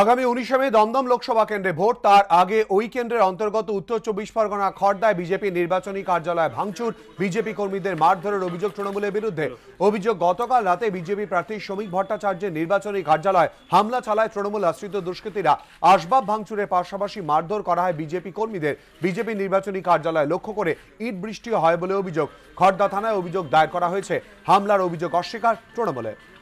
আগামী উনিশে মে দমদম লোকসভা কেন্দ্রে ভোট তার আগে ওই কেন্দ্রের অন্তর্গত উত্তর চব্বিশ পরগনা খর্দায় বিজেপি নির্বাচনী কার্যালয়ে ভাঙচুর বিজেপি কর্মীদের মারধরের অভিযোগ তৃণমূলের বিরুদ্ধে অভিযোগ গতকাল রাতে বিজেপি প্রার্থী শ্রমিক ভট্টাচার্যের নির্বাচনী কার্যালয় হামলা চালায় তৃণমূল আশ্রিত দুষ্কৃতীরা আসবাব ভাঙচুরের পাশাপাশি মারধর করা হয় বিজেপি কর্মীদের বিজেপি নির্বাচনী কার্যালয় লক্ষ্য করে ইট বৃষ্টি হয় বলে অভিযোগ খর্দা থানায় অভিযোগ দায়ের করা হয়েছে হামলার অভিযোগ অস্বীকার তৃণমূলের